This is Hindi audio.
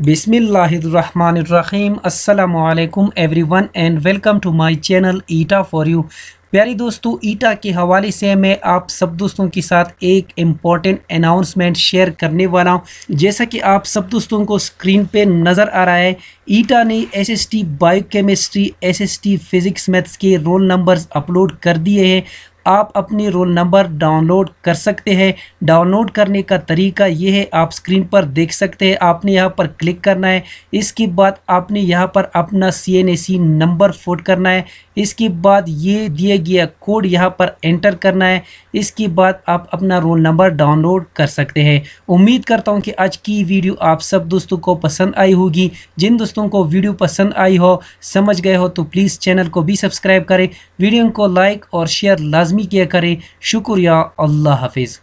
बिसमीम् अल्लाम everyone and welcome to my channel ईटा फॉर यू प्यारी दोस्तों ईटा के हवाले से मैं आप सब दोस्तों के साथ एक इम्पॉर्टेंट अनाउंसमेंट शेयर करने वाला हूं जैसा कि आप सब दोस्तों को स्क्रीन पे नज़र आ रहा है ईटा ने S S T biochemistry S S T physics maths के रोल नंबर्स अपलोड कर दिए हैं आप अपनी रोल नंबर डाउनलोड कर सकते हैं डाउनलोड करने का तरीका ये है आप स्क्रीन पर देख सकते हैं आपने यहाँ पर क्लिक करना है इसके बाद आपने यहाँ पर अपना C N A C number फोट करना है इसके बाद ये दिया गया कोड यहाँ पर एंटर करना है इसके बाद आप अपना रोल नंबर डाउनलोड कर सकते हैं उम्मीद करता हूँ कि आज की वीडियो आप सब दोस्तों को पसंद आई होगी जिन दोस्तों को वीडियो पसंद आई हो समझ गए हो तो प्लीज़ चैनल को भी सब्सक्राइब करें वीडियो को लाइक और शेयर लाजमी लाजमी किया करें शुक्रिया अल्लाह हाफिज़